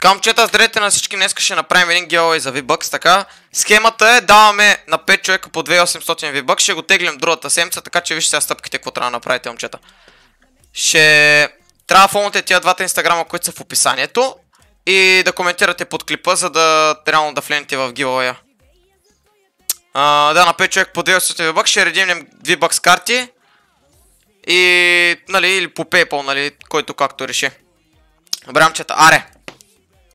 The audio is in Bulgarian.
Така, момчета, здравейте на всички. Днес ще направим един геолей за V-Bucks, така. Схемата е, даваме на 5 човека по 2800 V-Bucks, ще го теглим другата седмица, така че вижте сега стъпките, какво трябва да направите, момчета. Ще... Трябва да фолните тия двата инстаграма, които са в описанието и да коментирате под клипа, за да трябва да влените в геолея. да, на 5 човек по 2800 V-Bucks ще редимнем V-Bucks карти и, нали, или по PayPal, нали, който както реши. Добре, момчета, аре!